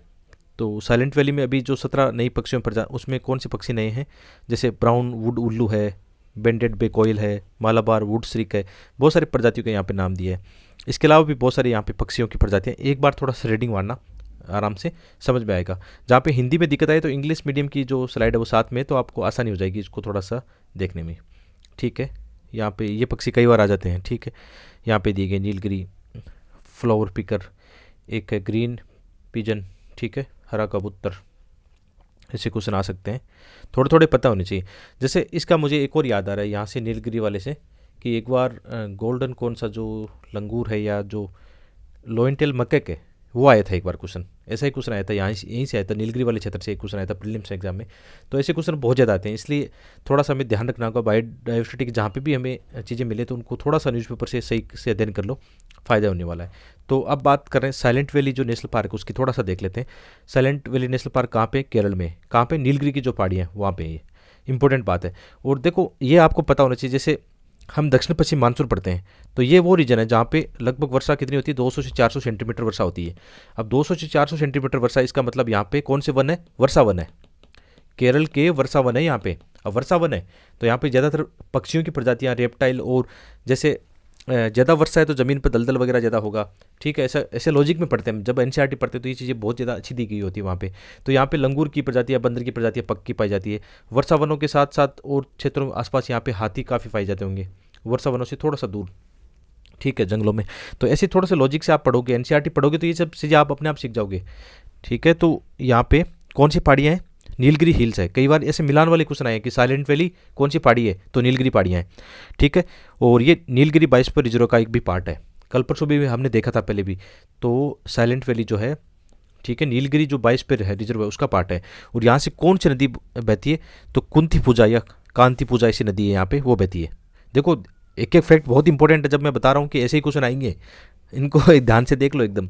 [SPEAKER 1] तो साइलेंट वैली में अभी जो सत्रह नई पक्षियों में प्रजा उसमें कौन से पक्षी नए हैं जैसे ब्राउन वुड उल्लू है बेंडेड बेकोइल है मालाबार वुड स्रिक है बहुत सारी प्रजातियों के यहाँ पे नाम दिए है इसके अलावा भी बहुत सारे यहाँ पे पक्षियों की प्रजातियाँ एक बार थोड़ा सा रीडिंग मारना आराम से समझ में आएगा जहाँ पे हिंदी में दिक्कत आए तो इंग्लिश मीडियम की जो स्लाइड है वो साथ में तो आपको आसानी हो जाएगी इसको थोड़ा सा देखने में ठीक है यहाँ पे ये पक्षी कई बार आ जाते हैं ठीक है यहाँ पे दिए गए नीलगिरी फ्लावर पिकर एक है ग्रीन पिजन ठीक है हरा कबूतर ऐसे क्वेश्चन आ सकते हैं थोड़े थोड़े पता होने चाहिए जैसे इसका मुझे एक और याद आ रहा है यहाँ से नीलगिरी वाले से कि एक बार गोल्डन कौन सा जो लंगूर है या जो लोइंटेल मक्के है वो आया था एक बार क्वेश्चन ऐसा ही क्वेश्चन आया था यहाँ से यहीं से आया था नीलगिरी वाले क्षेत्र से एक क्वेश्चन आया था प्रीलिम्स एग्जाम में तो ऐसे क्वेश्चन बहुत ज़्यादा आते हैं इसलिए थोड़ा सा हमें ध्यान रखना होगा बायोडाइवर्सिटी की जहाँ पे भी हमें चीज़ें मिले तो उनको थोड़ा सा न्यूज़पेपर से सही से अध्ययन कर लो फ़ायदा होने वाला है तो अब बात कर रहे हैं साइलेंट वैली जो नेशनल पार्क है उसकी थोड़ा सा देख लेते हैं साइलेंट वैली नेशनल पार्क कहाँ पे केरल में कहाँ पे नीलगिरी की जो पहाड़ी है वहाँ पे ये इंपॉर्टेंट बात है और देखो ये आपको पता होना चाहिए जैसे हम दक्षिण पश्चिम मानसून पढ़ते हैं तो ये वो रीजन है जहाँ पे लगभग वर्षा कितनी होती है 200 से 400 सेंटीमीटर वर्षा होती है अब 200 से 400 सेंटीमीटर वर्षा इसका मतलब यहाँ पे कौन से वन है वर्षा वन है केरल के वर्षा वन है यहाँ पे अब वर्षा वन है तो यहाँ पे ज़्यादातर पक्षियों की प्रजातियाँ रेप्टाइल और जैसे ज़्यादा वर्षा है तो ज़मीन पर दलदल वगैरह ज़्यादा होगा ठीक है ऐसा ऐसे लॉजिक में पढ़ते हैं जब एन e पढ़ते हैं तो ये चीज़ें बहुत ज़्यादा अच्छी दी गई होती है वहाँ पे तो यहाँ पे लंगूर की प्रजाति या बंदर की प्रजाति पक्की पाई जाती है वर्षा वनों के साथ साथ और क्षेत्रों के आसपास यहाँ पे हाथी काफ़ी पाए जाते होंगे वर्षा वनों से थोड़ा सा दूर ठीक है जंगलों में तो ऐसे थोड़ा सा लॉजिक से आप पढ़ोगे एन e पढ़ोगे तो ये सब चीज़ें आप अपने आप सीख जाओगे ठीक है तो यहाँ पर कौन सी पहाड़ियाँ हैं नीलगिरी हिल्स है कई बार ऐसे मिलान वाले क्वेश्चन आए हैं कि साइलेंट वैली कौन सी पहाड़ी है तो नीलगिरी पहाड़ियाँ हैं ठीक है और ये नीलगिरी पर रिजर्व का एक भी पार्ट है कल परसों भी हमने देखा था पहले भी तो साइलेंट वैली जो है ठीक है नीलगिरी जो बाईस पर है रिजर्व है उसका पार्ट है और यहाँ से कौन सी नदी बहती है तो कुंती पूजा या कांति पूजा ऐसी नदी है यहाँ पर वो बहती है देखो एक एक फैक्ट बहुत इंपॉर्टेंट है जब मैं बता रहा हूँ कि ऐसे ही क्वेश्चन आएंगे इनको ध्यान से देख लो एकदम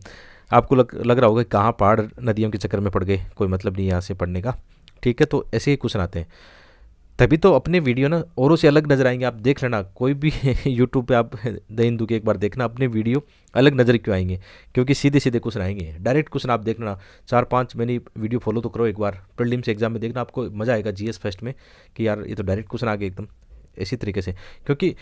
[SPEAKER 1] आपको लग लग रहा होगा कहाँ पहाड़ नदियों के चक्कर में पड़ गए कोई मतलब नहीं यहाँ से पढ़ने का ठीक है तो ऐसे ही क्वेश्चन आते हैं तभी तो अपने वीडियो ना औरों से अलग नज़र आएंगे आप देख लेना कोई भी यूट्यूब पे आप द हिंदू के एक बार देखना अपने वीडियो अलग नज़र क्यों आएंगे क्योंकि सीधे सीधे क्वेश्चन आएंगे डायरेक्ट क्वेश्चन आप देख लेना चार पाँच मैंने वीडियो फॉलो तो करो एक बार प्रलिम्स एग्जाम में देखना आपको मज़ा आएगा जी फेस्ट में कि यार ये तो डायरेक्ट क्वेश्चन आ गए एकदम इसी तरीके से क्योंकि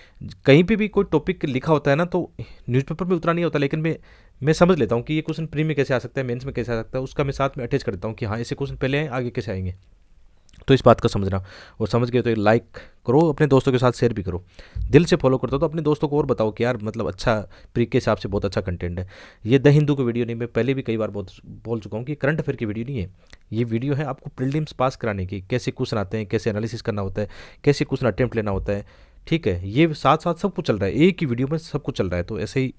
[SPEAKER 1] कहीं पर भी कोई टॉपिक लिखा होता है ना तो न्यूज़पेपर में उतना नहीं होता लेकिन मैं मैं समझ लेता हूँ कि ये क्वेश्चन प्री में कैसे आ सकता है मेंस में कैसे आ सकता है उसका मैं साथ में अटैच करता हूँ कि हाँ ऐसे क्वेश्चन पहले हैं आगे कैसे आएंगे तो इस बात को समझना और समझ गए तो लाइक करो अपने दोस्तों के साथ शेयर भी करो दिल से फॉलो करता हो तो अपने दोस्तों को और बताओ कि यार मतलब अच्छा प्री के हिसाब से बहुत अच्छा कंटेंट है ये द हिंदू की वीडियो नहीं मैं पहले भी कई बार बहुत बोल चुका हूँ कि करंट अफेयर की वीडियो नहीं है ये वीडियो है आपको प्रिलिम्स पास कराने की कैसे क्वेश्चन आते हैं कैसे एनालिसिस करना होता है कैसे क्वेश्चन अटैम्प्ट लेना होता है ठीक है ये साथ साथ सब कुछ चल रहा है एक ही वीडियो में सब कुछ चल रहा है तो ऐसे ही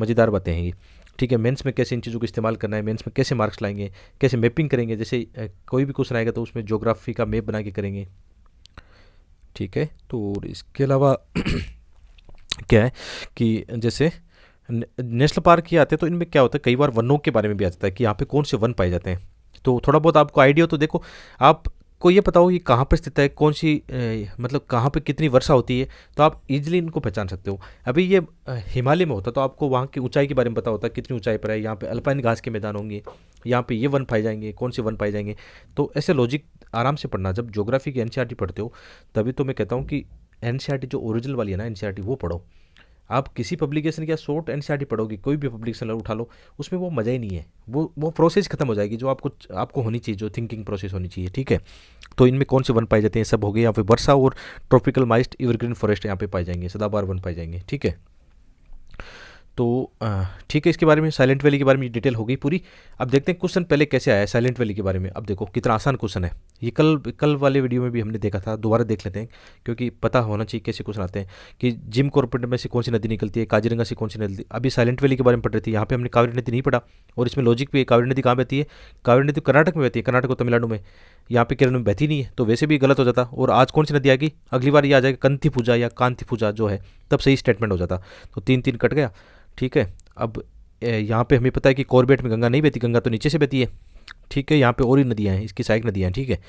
[SPEAKER 1] मज़ेदार बातें हैं ये ठीक है मेंस में कैसे इन चीज़ों को इस्तेमाल करना है मेंस में कैसे मार्क्स लाएंगे कैसे मैपिंग करेंगे जैसे कोई भी क्वेश्चन आएगा तो उसमें जोग्राफी का मैप बना के करेंगे ठीक है तो इसके अलावा क्या है कि जैसे नेशनल पार्क ही आते हैं तो इनमें क्या होता है कई बार वनों के बारे में भी आ जाता है कि यहाँ पे कौन से वन पाए जाते हैं तो थोड़ा बहुत आपको आइडिया तो देखो आप को ये पता हो ये कहाँ पर स्थित है कौन सी ए, मतलब कहाँ पर कितनी वर्षा होती है तो आप इजीली इनको पहचान सकते हो अभी ये हिमालय में होता तो आपको वहाँ की ऊंचाई के बारे में पता होता कितनी ऊंचाई पर है यहाँ पे अल्पाइन घास के मैदान होंगे यहाँ पे ये वन पाए जाएंगे कौन से वन पाए जाएंगे तो ऐसे लॉजिक आराम से पढ़ना जब जोग्राफी की एन e पढ़ते हो तभी तो मैं कहता हूँ कि एन e जो ओरिजिनल वाली है ना एन e वो पढ़ो आप किसी पब्लिकेशन या शॉर्ट एन पढ़ोगे कोई भी पब्लिकेशन उठा लो उसमें वो मज़ा ही नहीं है वो वो प्रोसेस खत्म हो जाएगी जो आपको आपको होनी चाहिए जो थिंकिंग प्रोसेस होनी चाहिए ठीक है तो इनमें कौन से वन पाए जाते हैं सब हो गए यहाँ पे वर्षा और ट्रॉपिकल माइस्ट एवरग्रीन फॉरेस्ट यहाँ पे पाए जाएंगे सदाबार वन पाए जाएंगे ठीक है तो ठीक है इसके बारे में साइलेंट वैली के बारे में डिटेल हो गई पूरी अब देखते हैं क्वेश्चन पहले कैसे आया है साइलेंट वैली के बारे में अब देखो कितना आसान क्वेश्चन है ये कल कल वाले वीडियो में भी हमने देखा था दोबारा देख लेते हैं क्योंकि पता होना चाहिए कैसे क्वेश्चन आते हैं कि जिम कॉरपोरेट में से कौन सी नदी निकलती है काजीरंगा से कौन सी नदी अभी साइलेंट वैली के बारे में पढ़ रही थी यहाँ पर हमने कावेरी नदी नहीं पढ़ा और इसमें लॉजिक भी है कावेरी नदी कहाँ बहती है कावेरी नदी तो कर्नाटक में बहती है कर्नाटक और तमिलनाडु में यहाँ पर केरल में बहती नहीं है तो वैसे भी गलत हो जाता और आज कौन सी नदी आएगी अगली बार ये आ जाएगी कंथी पूजा या कांति पूजा जो है तब सही स्टेटमेंट हो जाता तो तीन तीन कट गया ठीक है अब यहाँ पे हमें पता है कि कॉर्बेट में गंगा नहीं बहती गंगा तो नीचे से बहती है ठीक है यहाँ पे और ही नदियाँ हैं इसकी सहायक नदियाँ हैं ठीक है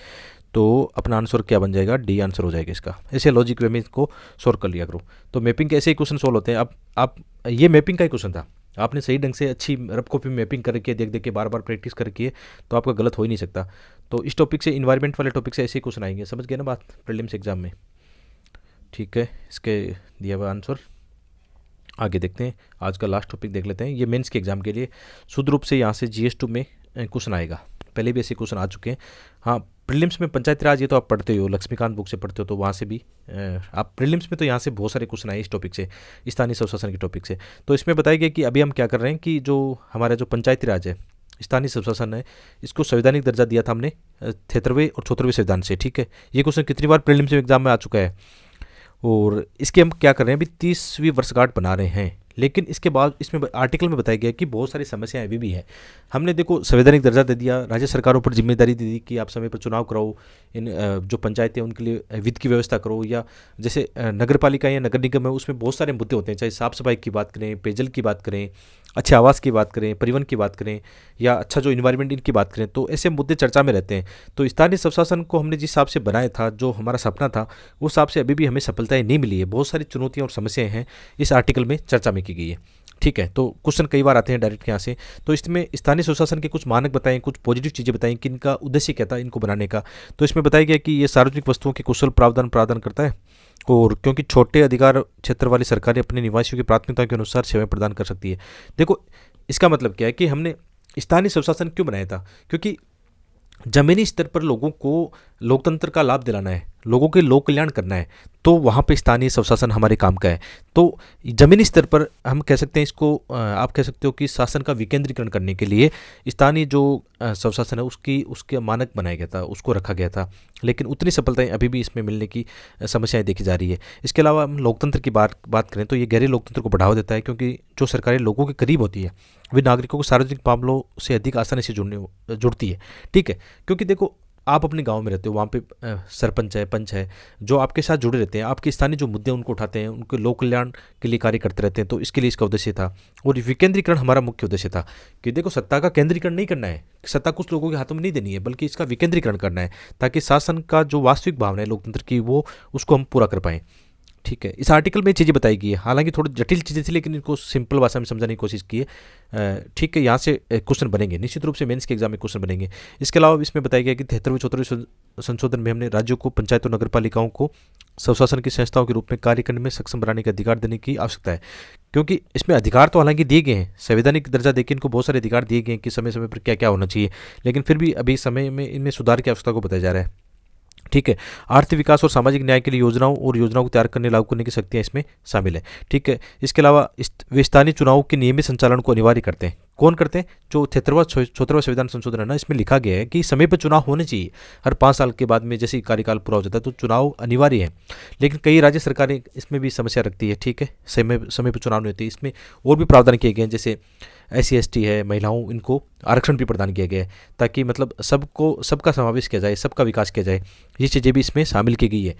[SPEAKER 1] तो अपना आंसर क्या बन जाएगा डी आंसर हो जाएगा इसका ऐसे लॉजिक वे में इसको सॉल्व कर लिया करो तो मैपिंग के ऐसे ही क्वेश्चन सोल्व होते हैं अब आप ये मैपिंग का ही क्वेश्चन था आपने सही ढंग से अच्छी रब कॉपी मैपिंग करके देख देख के बार बार प्रैक्टिस करके तो आपका गलत हो ही नहीं सकता तो इस टॉपिक से इन्वायरमेंट वाले टॉपिक से ऐसे ही क्वेश्चन आएंगे समझ गए ना बात प्रीलिम्स एग्जाम में ठीक है इसके दिया हुआ आंसर आगे देखते हैं आज का लास्ट टॉपिक देख लेते हैं ये मेंस के एग्ज़ाम के लिए शुद्ध रूप से यहाँ से जी में क्वेश्चन आएगा पहले भी ऐसे क्वेश्चन आ चुके हैं हाँ प्रीलिम्स में पंचायत राज ये तो आप पढ़ते हो लक्ष्मीकांत बुक से पढ़ते हो तो वहाँ से भी आप प्रीलिम्स में तो यहाँ से बहुत सारे क्वेश्चन आए इस टॉपिक से स्थानीय स्वशासन के टॉपिक से तो इसमें बताया गया कि अभी हम क्या कर रहे हैं कि जो हमारा जो पंचायती राज है स्थानीय स्वशासन है इसको संवैधानिक दर्जा दिया था हमने थिहत्तरवें और चौथरवें संविधान से ठीक है ये क्वेश्चन कितनी बार प्रीलिम्स एग्जाम में आ चुका है और इसके हम क्या कर रहे हैं अभी तीसवीं वर्षगांठ बना रहे हैं लेकिन इसके बाद इसमें आर्टिकल में बताया गया कि बहुत सारी समस्याएं अभी भी हैं हमने देखो संवैधानिक दर्जा दे दिया राज्य सरकारों पर जिम्मेदारी दे दी कि आप समय पर चुनाव कराओ इन जो पंचायतें उनके लिए वित्त की व्यवस्था करो या जैसे नगर पालिका या नगर निगम है उसमें बहुत सारे मुद्दे होते हैं चाहे साफ सफाई की बात करें पेयजल की बात करें अच्छे आवास की बात करें परिवहन की बात करें या अच्छा जो इन्वायरमेंट इनकी बात करें तो ऐसे मुद्दे चर्चा में रहते हैं तो स्थानीय स्वशासन को हमने जिस हिसाब से बनाया था जो हमारा सपना था उस हिसाब से अभी भी हमें सफलताएँ नहीं मिली है बहुत सारी चुनौतियाँ और समस्याएँ हैं इस आर्टिकल में चर्चा में की की गई है ठीक है तो क्वेश्चन कई बार आते हैं डायरेक्ट यहाँ से तो इसमें स्थानीय सुशासन के कुछ मानक बताएं कुछ पॉजिटिव चीज़ें बताएं कि इनका उद्देश्य क्या था इनको बनाने का तो इसमें बताया गया कि ये सार्वजनिक वस्तुओं के कुशल प्रावधान प्रदान करता है और क्योंकि छोटे अधिकार क्षेत्र वाली सरकारें अपने निवासियों की प्राथमिकता के अनुसार सेवाएं प्रदान कर सकती है देखो इसका मतलब क्या है कि हमने स्थानीय सुशासन क्यों बनाया था क्योंकि जमीनी स्तर पर लोगों को लोकतंत्र का लाभ दिलाना है लोगों के लोक कल्याण करना है तो वहाँ पे स्थानीय स्वशासन हमारे काम का है तो ज़मीनी स्तर पर हम कह सकते हैं इसको आप कह सकते हो कि शासन का विकेंद्रीकरण करने के लिए स्थानीय जो स्वशासन है उसकी उसके मानक बनाया गया था उसको रखा गया था लेकिन उतनी सफलताएं अभी भी इसमें मिलने की समस्याएं देखी जा रही है इसके अलावा हम लोकतंत्र की बात बात करें तो ये गहरे लोकतंत्र को बढ़ावा देता है क्योंकि जो सरकारें लोगों के करीब होती है वे नागरिकों को सार्वजनिक मामलों से अधिक आसानी से जुड़ने जुड़ती है ठीक है क्योंकि देखो आप अपने गांव में रहते हो वहाँ पे सरपंच है पंच है जो आपके साथ जुड़े रहते हैं आपके स्थानीय जो मुद्दे उनको उठाते हैं उनके लोक कल्याण के लिए कार्य करते रहते हैं तो इसके लिए इसका उद्देश्य था और विकेंद्रीकरण हमारा मुख्य उद्देश्य था कि देखो सत्ता का केंद्रीकरण नहीं करना है सत्ता कुछ लोगों के हाथों में नहीं देनी है बल्कि इसका विकेंद्रीकरण करना है ताकि शासन का जो वास्तविक भावना है लोकतंत्र की वो उसको हम पूरा कर पाएँ ठीक है इस आर्टिकल में चीज़ें बताई गई है हालांकि थोड़ी जटिल चीज़ें थी लेकिन इनको सिंपल भाषा में समझाने की कोशिश की है ठीक है यहाँ से क्वेश्चन बनेंगे निश्चित रूप से मेंस के एग्जाम में क्वेश्चन बनेंगे इसके अलावा इसमें बताया गया कि तिहत्तरवें चौहत्तरवें संशोधन में हमने राज्यों को पंचायत और पालिकाओं को स्वशासन की संस्थाओं के रूप में कार्य करने में सक्षम बनाने का अधिकार देने की आवश्यकता है क्योंकि इसमें अधिकार तो हालांकि दिए गए हैं संवैधानिक दर्जा देकर इनको बहुत सारे अधिकार दिए गए हैं कि समय समय पर क्या क्या होना चाहिए लेकिन फिर भी अभी समय में इनमें सुधार की आवश्यकता को बताया जा रहा है ठीक है आर्थिक विकास और सामाजिक न्याय के लिए योजनाओं और योजनाओं को तैयार करने लागू करने की शक्तियाँ इसमें शामिल है ठीक है इसके अलावा वे स्थानीय चुनाव के नियमित संचालन को अनिवार्य करते हैं कौन करते हैं जो क्षेत्रवा छोत्रवा संविधान संशोधन है ना इसमें लिखा गया है कि समय पर चुनाव होने चाहिए हर पाँच साल के बाद में जैसे कार्यकाल पूरा हो जाता है तो चुनाव अनिवार्य है लेकिन कई राज्य सरकारें इसमें भी समस्या रखती है ठीक है समय समय पर चुनाव नहीं होती इसमें और भी प्रावधान किए गए हैं जैसे एस सी है महिलाओं इनको आरक्षण भी प्रदान किया गया है ताकि मतलब सबको सबका समावेश किया जाए सबका विकास किया जाए ये चीज़ें भी इसमें शामिल की गई है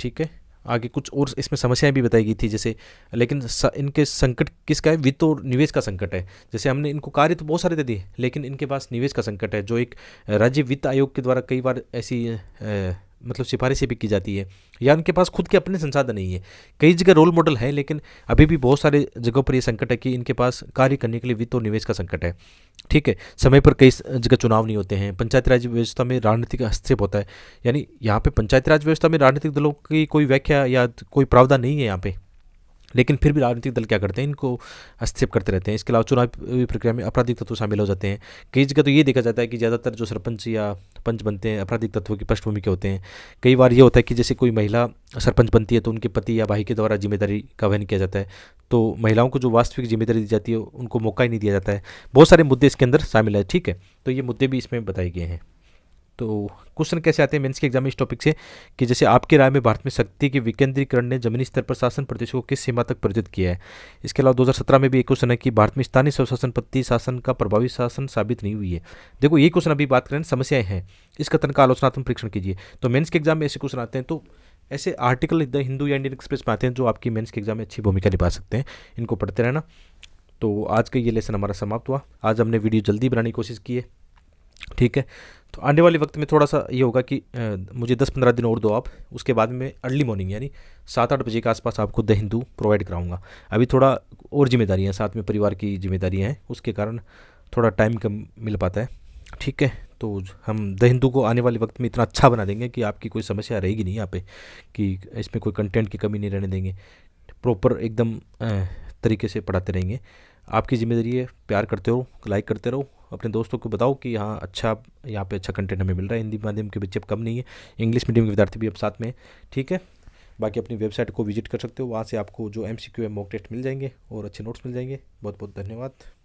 [SPEAKER 1] ठीक है आगे कुछ और इसमें समस्याएं भी बताई गई थी जैसे लेकिन इनके संकट किसका है वित्त और निवेश का संकट है जैसे हमने इनको कार्य तो बहुत सारे दे दिए लेकिन इनके पास निवेश का संकट है जो एक राज्य वित्त आयोग के द्वारा कई बार ऐसी मतलब सिफारिशें भी की जाती है या उनके पास खुद के अपने संसाधन नहीं है कई जगह रोल मॉडल हैं लेकिन अभी भी बहुत सारे जगहों पर यह संकट है कि इनके पास कार्य करने के लिए वित्त और निवेश का संकट है ठीक है समय पर कई जगह चुनाव नहीं होते हैं पंचायत राज व्यवस्था में राजनीतिक हस्तक्षेप होता है यानी यहाँ पर पंचायत राज व्यवस्था में राजनीतिक दलों की कोई व्याख्या या कोई प्रावधान नहीं है यहाँ पर लेकिन फिर भी राजनीतिक दल क्या करते हैं इनको हस्तक्षेप करते रहते हैं इसके अलावा चुनावी प्रक्रिया में आपराधिक तत्व शामिल हो जाते हैं कई जगह तो ये देखा जाता है कि ज़्यादातर जो सरपंच या पंच बनते हैं आपराधिक तत्वों की पृष्ठभूमि के होते हैं कई बार ये होता है कि जैसे कोई महिला सरपंच बनती है तो उनके पति या भाई के द्वारा जिम्मेदारी का वहन किया जाता है तो महिलाओं को जो वास्तविक जिम्मेदारी दी जाती है उनको मौका ही नहीं दिया जाता है बहुत सारे मुद्दे इसके अंदर शामिल है ठीक है तो ये मुद्दे भी इसमें बताए गए हैं तो क्वेश्चन कैसे आते हैं मेंस के एग्जाम में इस टॉपिक से कि जैसे आपकी राय में भारत में शक्ति के विकेंद्रीकरण ने जमीनी स्तर पर शासन प्रदेशों को किस सीमा तक परिचित किया है इसके अलावा 2017 में भी एक क्वेश्चन है कि भारत में स्थानीय स्वशासन पत्ति शासन का प्रभावी शासन साबित नहीं हुई है देखो ये क्वेश्चन अभी बात करें समस्याएं हैं इस कथन का आलोचनात्मक परीक्षण कीजिए तो मेन्स के एग्जाम में ऐसे क्वेश्चन आते हैं तो ऐसे आर्टिकल द हिंदू या इंडियन एक्सप्रेस में आते हैं जो आपकी मेन्स के एग्जाम में अच्छी भूमिका निभा सकते हैं इनको पढ़ते रहना तो आज का ये लेसन हमारा समाप्त हुआ आज हमने वीडियो जल्दी बनाने की कोशिश की है ठीक है तो आने वाले वक्त में थोड़ा सा ये होगा कि आ, मुझे दस पंद्रह दिन और दो आप उसके बाद में अर्ली मॉर्निंग यानी सात आठ बजे के आसपास आपको द हिंदू प्रोवाइड कराऊंगा अभी थोड़ा और जिम्मेदारियाँ साथ में परिवार की जिम्मेदारियाँ हैं उसके कारण थोड़ा टाइम कम मिल पाता है ठीक है तो हम द हिंदू को आने वाले वक्त में इतना अच्छा बना देंगे कि आपकी कोई समस्या रहेगी नहीं यहाँ पे कि इसमें कोई कंटेंट की कमी नहीं रहने देंगे प्रॉपर एकदम तरीके से पढ़ाते रहेंगे आपकी जिम्मेदारी है प्यार करते रहो लाइक करते रहो अपने दोस्तों को बताओ कि हाँ अच्छा यहाँ पे अच्छा कंटेंट हमें मिल रहा है हिंदी माध्यम के बच्चे अब कम नहीं है इंग्लिश मीडियम के विद्यार्थी भी अब साथ में ठीक है बाकी अपनी वेबसाइट को विजिट कर सकते हो वहाँ से आपको जो M C Q mock test मिल जाएंगे और अच्छे नोट्स मिल जाएंगे बहुत बहुत धन्यवाद